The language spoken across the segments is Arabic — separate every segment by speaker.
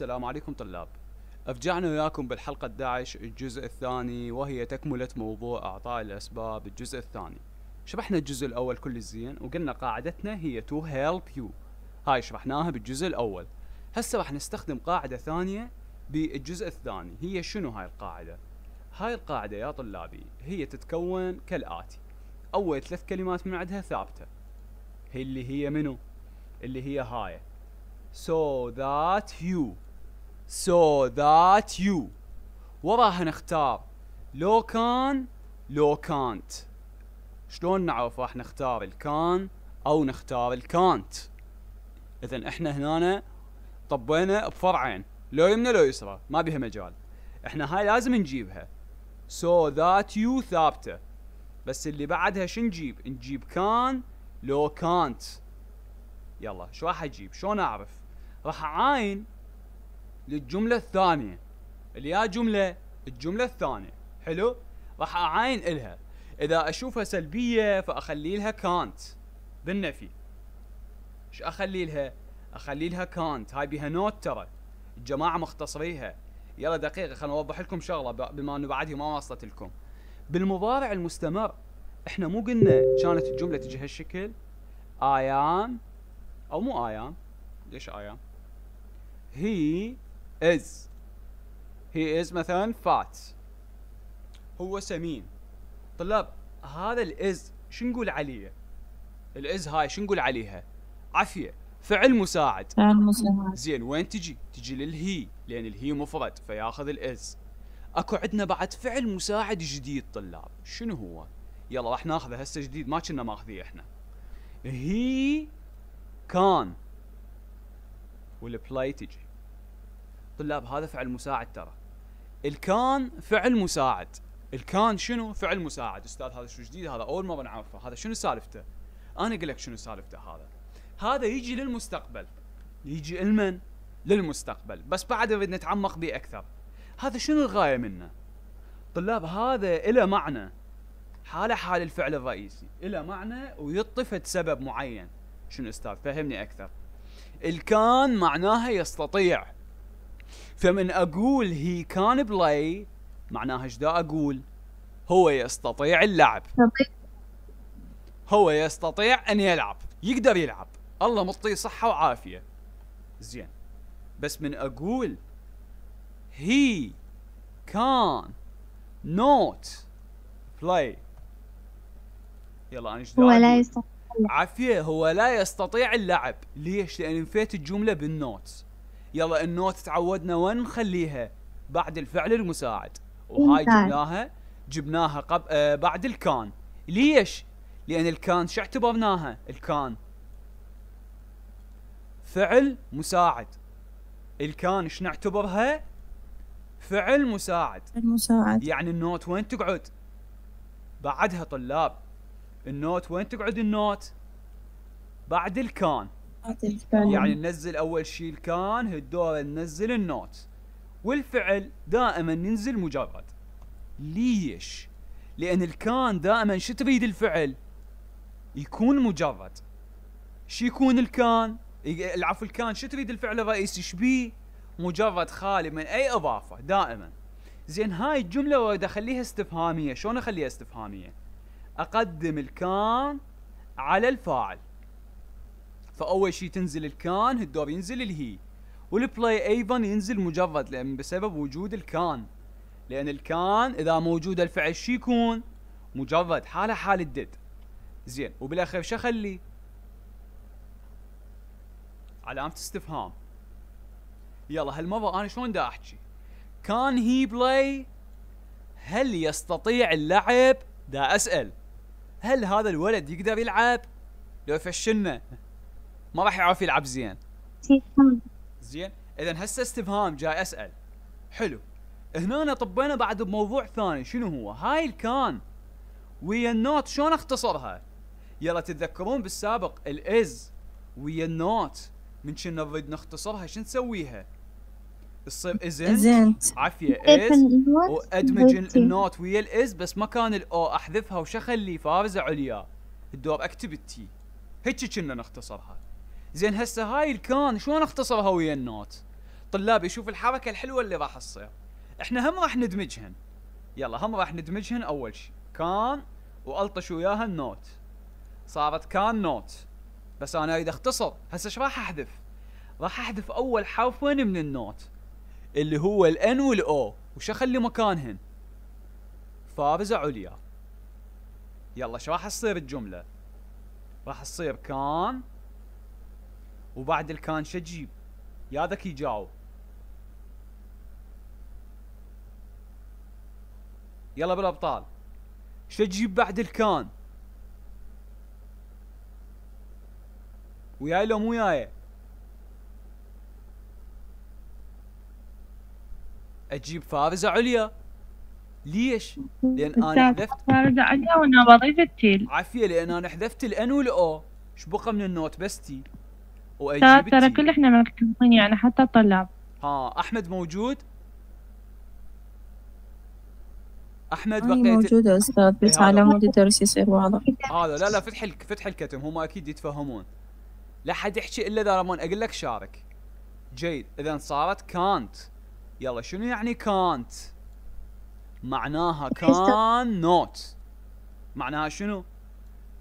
Speaker 1: السلام عليكم طلاب أفجعنا وياكم بالحلقة 11 الجزء الثاني وهي تكملة موضوع أعطاء الأسباب الجزء الثاني شرحنا الجزء الأول كل زين وقلنا قاعدتنا هي to help you هاي شرحناها بالجزء الأول هسه راح نستخدم قاعدة ثانية بالجزء الثاني هي شنو هاي القاعدة هاي القاعدة يا طلابي هي تتكون كالآتي أول ثلاث كلمات من عندها ثابتة هي اللي هي منو اللي هي هاي so that you so that you وراها نختار لو كان لو كانت شلون نعرف راح نختار الكان او نختار الكانت اذا احنا هنا طبينا بفرعين لو يمنى لو يسرى ما بيها مجال احنا هاي لازم نجيبها so that you ثابته بس اللي بعدها شو نجيب نجيب كان لو كانت يلا شو راح اجيب شلون اعرف راح اعاين للجملة الثانية اللي يا جملة الجملة الثانية حلو راح أعاين إلها إذا أشوفها سلبية فأخلي لها كانت بالنفي ايش اخلي لها؟ اخلي لها كانت هاي بيها نوت ترى الجماعه مختصريها يلا دقيقه خليني اوضح لكم شغله بما انه بعدها ما وصلت لكم بالمضارع المستمر احنا مو قلنا كانت الجمله تجي هالشكل ايام او مو ايام ليش ايام هي is he is مثلا fat هو سمين طلاب هذا الإز شو نقول عليه الإز هاي شو نقول عليها عافية فعل مساعد فعل مساعد زين وين تجي تجي للهي لأن الهي مفرد فياخذ الإز اكو عندنا بعد فعل مساعد جديد طلاب شنو هو يلا راح ناخذه هسه جديد ما كنا ماخذيه احنا هي كان والبلاي تجي طلاب هذا فعل مساعد ترى الكان فعل مساعد الكان شنو فعل مساعد استاذ هذا شو جديد هذا اول مره نعرفه هذا شنو سالفته انا اقول لك شنو سالفته هذا هذا يجي للمستقبل يجي المن للمستقبل بس بعد بدنا نتعمق به اكثر هذا شنو الغايه منه طلاب هذا له معنى حاله حال الفعل الرئيسي له معنى ويطفت سبب معين شنو استاذ فهمني اكثر الكان معناها يستطيع فمن اقول هي كان بلاي معناها ايش دا اقول هو يستطيع اللعب هو يستطيع ان يلعب يقدر يلعب الله مطيه صحه وعافيه زين بس من اقول هي كان نوت بلاي يلا انا ايش لا يستطيع عافيه هو لا يستطيع اللعب ليش لان نفيت الجمله بالنوت يلا النوت تعودنا وين نخليها بعد الفعل المساعد وهاي جبناها جبناها قب... آه بعد الكان ليش لان الكان شو اعتبرناها الكان فعل مساعد الكان شو نعتبرها فعل مساعد المساعد يعني النوت وين تقعد بعدها طلاب النوت وين تقعد النوت بعد الكان يعني, يعني ننزل اول شيء الكان هالدور ننزل النوت والفعل دائما ينزل مجرد ليش لان الكان دائما شو تريد الفعل يكون مجرد شو يكون الكان العفو الكان شو تريد الفعل الرئيسي شبيه مجرد خالي من اي اضافه دائما زين هاي الجمله اريد اخليها استفهاميه شلون اخليها استفهاميه اقدم الكان على الفاعل فاول شيء تنزل الكان هالدور ينزل الهي والبلاي ايضا ينزل مجرد لان بسبب وجود الكان لان الكان اذا موجود الفعل شي يكون مجرد حاله حال الدد زين وبالاخير شو اخلي علامة استفهام يلا هالمرة انا شلون دا احكي كان هي بلاي هل يستطيع اللعب دا اسأل هل هذا الولد يقدر يلعب لو فشلنا ما راح يعرف يلعب زين زين اذا هسه استفهام جاي اسال حلو هنا طبينا بعد بموضوع ثاني شنو هو هاي الكان ويا النوت شلون اختصرها يلا تتذكرون بالسابق الاز ويا النوت من شنو نريد نختصرها شنو نسويها تصير ازنت عافيه از وادمج النوت ويا الاز بس ما كان الاو احذفها وش اخلي فارزه عليا الدور اكتيفيتي هيك كنا نختصرها زين هسه هاي الكان شلون اختصرها ويا النوت طلاب يشوف الحركه الحلوه اللي راح تصير احنا هم راح ندمجهن يلا هم راح ندمجهن اول شيء كان والطش وياها النوت صارت كان نوت بس انا اريد اختصر هسه ايش راح احذف راح احذف اول حرفين من النوت اللي هو الان والاو وش اخلي مكانهن فارزه عليا يلا ايش راح تصير الجمله راح تصير كان وبعد الكان شجيب يا ذكي جاوب يلا بالابطال شجيب بعد الكان وياي لو مو ياي اجيب فارزه عليا ليش؟ لان انا حذفت فارزه عليا وانا بضيف التيل عافيه لان انا حذفت الان والاو ايش بقى من النوت بس تي ترى كل احنا مكتوبين يعني حتى الطلاب ها احمد موجود احمد بقيت يا استاذ بس إيه، على مود الدرس يصير واضح هذا لا لا فتح الك... فتح الكتم هم اكيد يتفهمون لا حد يحكي الا اذا رمون اقول لك شارك جيد اذا صارت كانت يلا شنو يعني كانت معناها كان نوت معناها شنو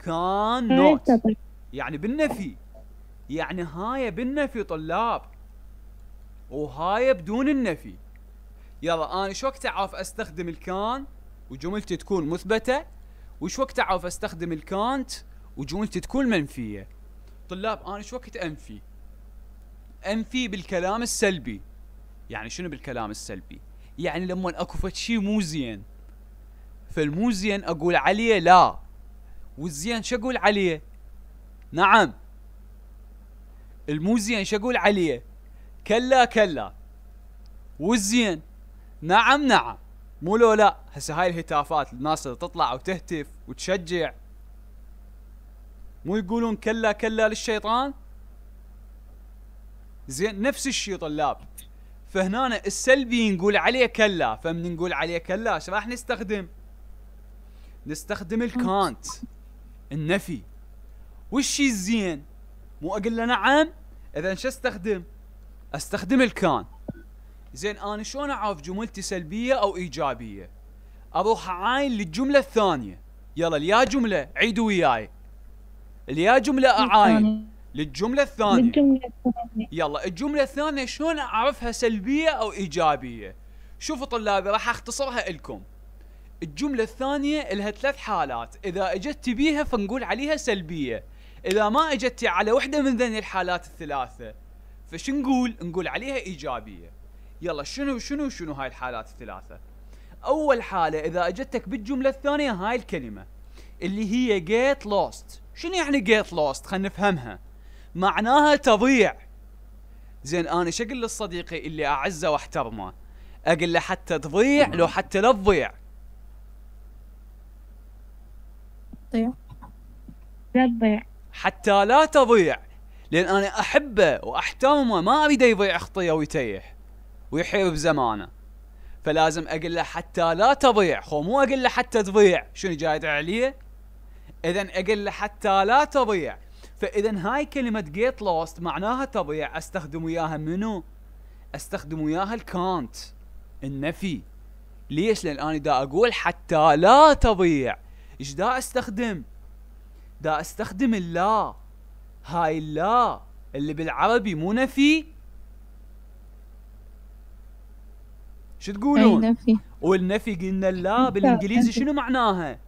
Speaker 1: كان إيه، نوت يعني بالنفي يعني هاي بالنفي طلاب وهاي بدون النفي يلا انا شو وقت اعرف استخدم الكان وجملتي تكون مثبته وش وقت اعرف استخدم الكانت وجملتي تكون منفيه طلاب انا شو وقت انفي انفي بالكلام السلبي يعني شنو بالكلام السلبي يعني لما اكو فد شيء مو زين فالمو زين اقول عليه لا والزين شو اقول عليه نعم الموزين يعني شو اقول عليه كلا كلا والزين نعم نعم مو لو لا هسه هاي الهتافات الناس اللي تطلع وتهتف وتشجع مو يقولون كلا كلا للشيطان زين نفس الشيء طلاب فهنا السلبي نقول عليه كلا فمن نقول عليه كلا ايش راح نستخدم نستخدم الكانت النفي والشي الزين مو اقول له نعم اذا شو استخدم؟ استخدم الكان زين انا شلون اعرف جملتي سلبيه او ايجابيه؟ اروح اعاين للجمله الثانيه يلا اليا جمله عيدوا وياي اليا جمله اعاين للجمله الثانيه للجمله الثانيه يلا الجمله الثانيه شلون اعرفها سلبيه او ايجابيه؟ شوفوا طلابي راح اختصرها لكم الجمله الثانيه لها ثلاث حالات اذا اجت بيها فنقول عليها سلبيه اذا ما اجت على وحده من ذني الحالات الثلاثه فش نقول نقول عليها ايجابيه يلا شنو شنو شنو هاي الحالات الثلاثه اول حاله اذا اجتك بالجمله الثانيه هاي الكلمه اللي هي جيت لوست شنو يعني جيت لوست خلينا نفهمها معناها تضيع زين انا شو اقول للصديقي اللي اعزه واحترمه اقول له حتى تضيع لو حتى لا تضيع طيب. لا تضيع حتى لا تضيع لان انا احبه واحترمه ما اريده يضيع خطيه ويتيح ويحير بزمانه فلازم اقول له حتى لا تضيع خو مو اقول له حتى تضيع شنو جاي عليه اذا اقول له حتى لا تضيع فاذا هاي كلمه جيت لوست معناها تضيع استخدم وياها منو استخدم وياها الكانت النفي ليش لان انا دا اقول حتى لا تضيع ايش دا استخدم دا استخدم اللا هاي اللا اللي بالعربي مو نفي شو تقولون؟ اي نفي والنفي قلنا لا بالانجليزي شنو معناها؟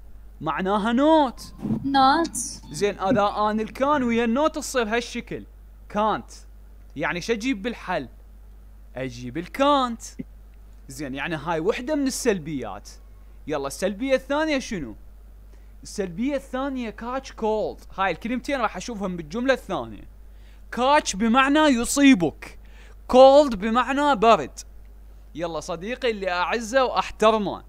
Speaker 1: معناها نوت نوت زين اذا انا الكان ويا النوت تصير هالشكل كانت يعني شو اجيب بالحل؟ اجيب الكانت زين يعني هاي وحده من السلبيات يلا السلبيه الثانيه شنو؟ السلبيه الثانيه كاتش كولد هاي الكلمتين راح اشوفهم بالجمله الثانيه كاتش بمعنى يصيبك كولد بمعنى برد يلا صديقي اللي اعزه واحترمه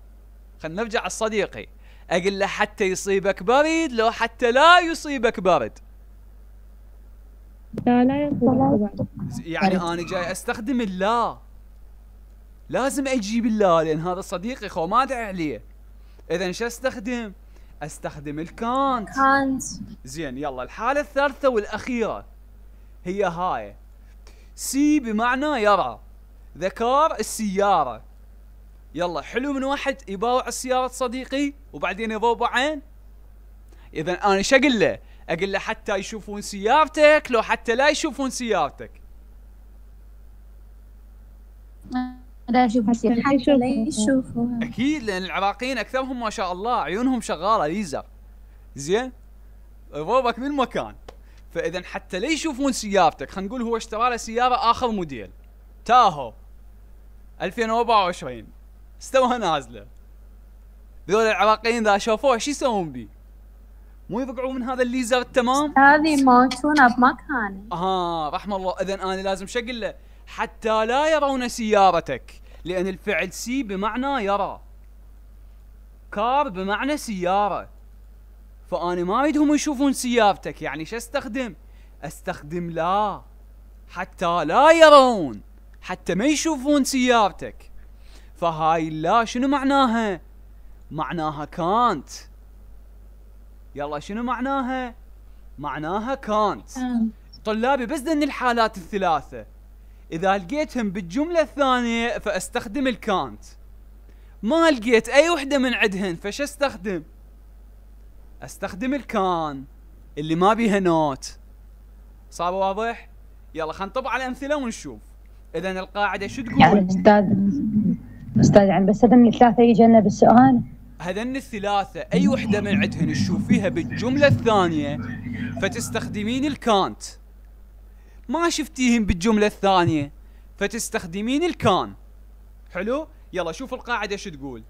Speaker 1: خلينا نرجع لصديقي اقول له حتى يصيبك برد لو حتى لا يصيبك برد لا لا يعني انا جاي استخدم اللا لازم اجيب الله لان هذا صديقي خو ما ادعي عليه اذا شو استخدم استخدم الكانت كانت زين يلا الحالة الثالثة والأخيرة هي هاي سي بمعنى يرى ذكر السيارة يلا حلو من واحد يباوع السيارة صديقي وبعدين يضوب عين إذا أنا شو أقول له؟ أقول له حتى يشوفون سيارتك لو حتى لا يشوفون سيارتك لا يشوفوا يصير حتى لا يشوفوها اكيد لان العراقيين اكثرهم ما شاء الله عيونهم شغاله ليزر زين ضربك من مكان فاذا حتى لا يشوفون سيارتك خلينا نقول هو اشترى له سياره اخر موديل تاهو 2024 استوها نازله ذول العراقيين اذا شافوها شو يسوون بيه؟ مو يوقعوا من هذا الليزر تمام؟ هذه يموتونه بمكانه. اها رحم الله اذا انا لازم شو اقول له حتى لا يرون سيارتك لأن الفعل سي بمعنى يرى كار بمعنى سيارة فأنا ما أريدهم يشوفون سيارتك يعني شو استخدم استخدم لا حتى لا يرون حتى ما يشوفون سيارتك فهاي لا شنو معناها معناها كانت يلا شنو معناها معناها كانت طلابي بس ذن الحالات الثلاثة اذا لقيتهم بالجمله الثانيه فاستخدم الكانت ما لقيت اي وحده من عندهن فش استخدم استخدم الكان اللي ما بيها نوت صار واضح يلا خلينا نطب على امثله ونشوف اذا القاعده شو تقول يعني استاذ استاذ يعني بس هذن الثلاثه يجينا بالسؤال هذن الثلاثه اي وحده من عندهن تشوفيها بالجمله الثانيه فتستخدمين الكانت ما شفتيهم بالجمله الثانيه فتستخدمين الكان حلو يلا شوف القاعده شو تقول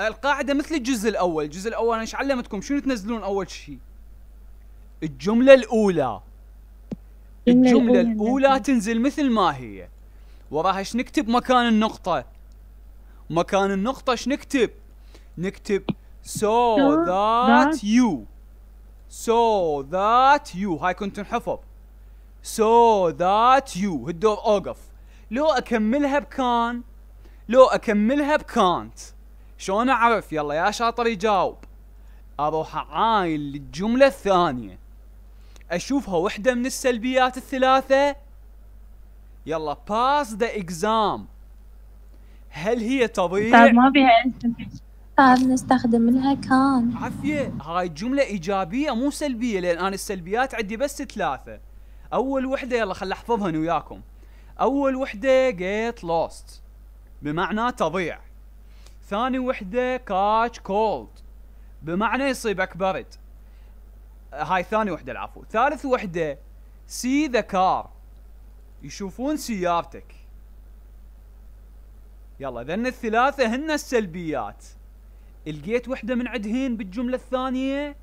Speaker 1: القاعده مثل الجزء الاول الجزء الاول انا ايش علمتكم شنو تنزلون اول شيء الجمله الاولى الجمله الاولى تنزل مثل ما هي وراها ايش نكتب مكان النقطه مكان النقطه ايش نكتب نكتب so that you so that you هاي كنت نحفظ سو ذات يو الدور اوقف لو اكملها بكان لو اكملها بكانت شلون اعرف يلا يا شاطر يجاوب اروح عايل للجمله الثانيه اشوفها وحده من السلبيات الثلاثه يلا باس ذا اكزام هل هي تضيع؟ طيب ما بيها طيب نستخدم لها كان عافية هاي جملة إيجابية مو سلبية لأن أنا السلبيات عندي بس ثلاثة اول وحده يلا خل احفظها انا وياكم اول وحده جيت لوست بمعنى تضيع ثاني وحده كاتش كولد بمعنى يصيبك برد هاي ثاني وحده العفو ثالث وحده سي ذا كار يشوفون سيارتك يلا ذن الثلاثه هن السلبيات لقيت وحده من عدهين بالجمله الثانيه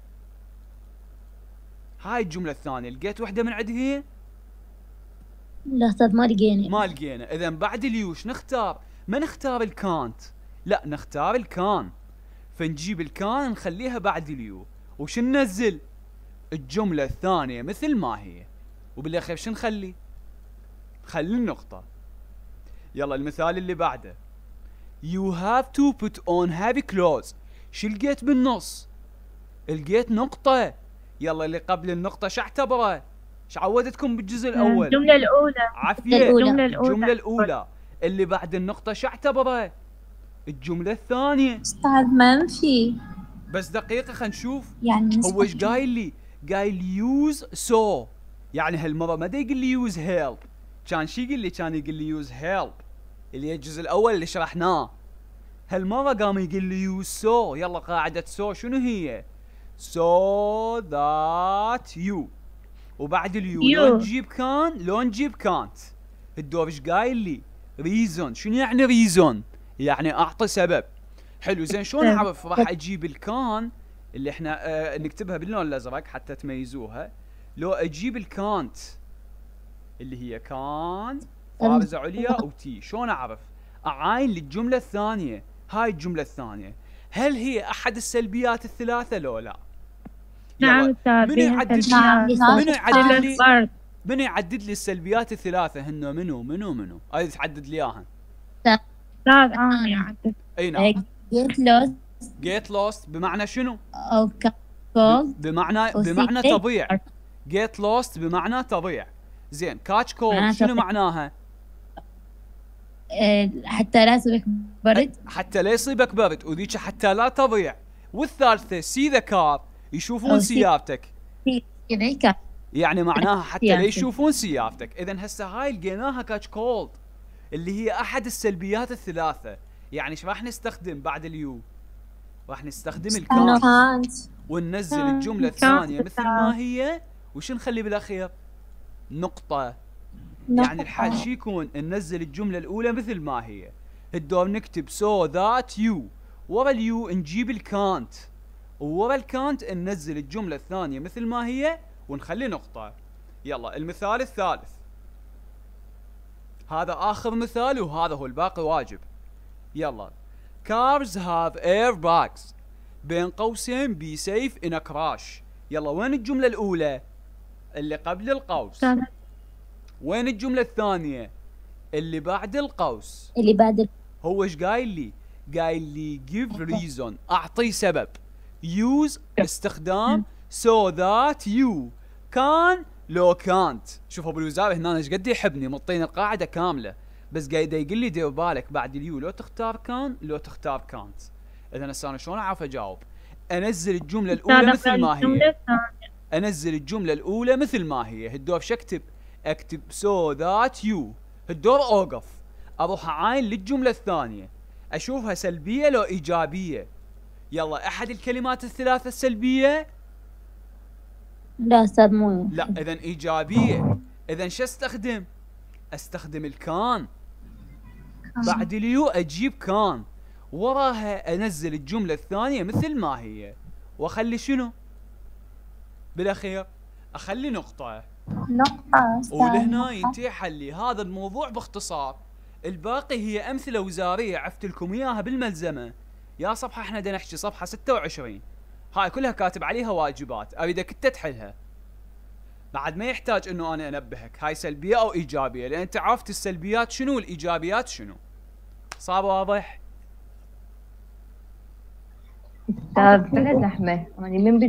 Speaker 1: هاي الجمله الثانيه لقيت وحده من عند هي لا استاذ ما لقينا ما لقينا اذا بعد اليوش نختار ما نختار الكانت لا نختار الكان فنجيب الكان نخليها بعد اليو وش ننزل الجمله الثانيه مثل ما هي وبالاخير شو نخلي خلي النقطه يلا المثال اللي بعده You have to put on heavy clothes شو لقيت بالنص لقيت نقطه يلا اللي قبل النقطة شو اعتبره؟ شو عودتكم بالجزء آه، الأول؟ الجملة الأولى عفية الجملة الأولى الجملة الأولى اللي بعد النقطة شو اعتبره؟ الجملة الثانية أستاذ منفي بس دقيقة خلينا نشوف يعني هو ايش قايل لي؟ قايل يوز سو يعني هالمرة ما يقول لي يوز هيلب كان شي يقول لي كان يقول لي يوز هيلب اللي هي الجزء الأول اللي شرحناه هالمرة قام يقول لي يوز سو يلا قاعدة سو شنو هي؟ so that you وبعد اليو you. لو نجيب كان لو نجيب كانت الدوب ايش قايل لي؟ ريزون شنو يعني ريزون؟ يعني اعطي سبب حلو زين شلون نعم. اعرف راح اجيب الكان اللي احنا اه نكتبها باللون الازرق حتى تميزوها لو اجيب الكانت اللي هي كان فارزه عليا او تي شلون اعرف؟ اعاين للجمله الثانيه هاي الجمله الثانيه هل هي احد السلبيات الثلاثه لو لا؟ نعم، طيب، منو يعدد نعم، نعم. لي منو يعدد لي السلبيات الثلاثه هن منو منو منو هاي تحدد لي اياها استاذ طيب، انا آه، اي نعم جيت لوست جيت لوست بمعنى شنو؟ بمعنى بمعنى تضيع جيت لوست بمعنى تضيع زين كاتش كول شنو معناها؟ إيه، حتى لا يصيبك برد حتى لا يصيبك برد وذيك حتى لا تضيع والثالثه سي ذا كار يعني يشوفون سيافتك يعني معناها حتى لا يشوفون سيافتك اذا هسه هاي لقيناها كاتش كولد اللي هي احد السلبيات الثلاثه يعني ايش راح نستخدم بعد اليو راح نستخدم الكانت وننزل الجمله الثانيه مثل ما هي وش نخلي بالاخير نقطه يعني الحل شو يكون ننزل الجمله الاولى مثل ما هي الدور نكتب سو ذات يو ورا اليو نجيب الكانت وورا الكانت ننزل الجملة الثانية مثل ما هي ونخلي نقطة يلا المثال الثالث هذا آخر مثال وهذا هو الباقي واجب يلا cars have airbags بين قوسين be safe in a crash يلا وين الجملة الأولى اللي قبل القوس وين الجملة الثانية اللي بعد القوس اللي بعد هو ايش قايل لي قايل لي give reason اعطي سبب يوز استخدام سو ذات يو كان لو كانت شوف ابو الوزاره هنا ايش قد يحبني مطين القاعده كامله بس قاعد يقول لي دير بالك بعد اليو لو تختار كان لو تختار كانت اذا انا شلون اعرف اجاوب انزل الجمله الاولى مثل ما هي انزل الجمله الاولى مثل ما هي هالدور شو اكتب اكتب سو ذات يو هالدور اوقف اروح اعاين للجمله الثانيه اشوفها سلبيه لو ايجابيه يلا احد الكلمات الثلاثه السلبيه لا استاذ مو لا اذا ايجابيه اذا شو استخدم استخدم الكان بعد اليو اجيب كان وراها انزل الجمله الثانيه مثل ما هي واخلي شنو بالاخير اخلي نقطه نقطه ولهنا ينتهي حلي هذا الموضوع باختصار الباقي هي امثله وزاريه عفت لكم اياها بالملزمه يا صفحه احنا بدنا نحكي صفحه 26 هاي كلها كاتب عليها واجبات اريدك انت تحلها بعد ما يحتاج انه انا انبهك هاي سلبيه او ايجابيه لان انت عرفت السلبيات شنو الايجابيات شنو صار واضح؟ استاذ طيب، بلا زحمه يعني من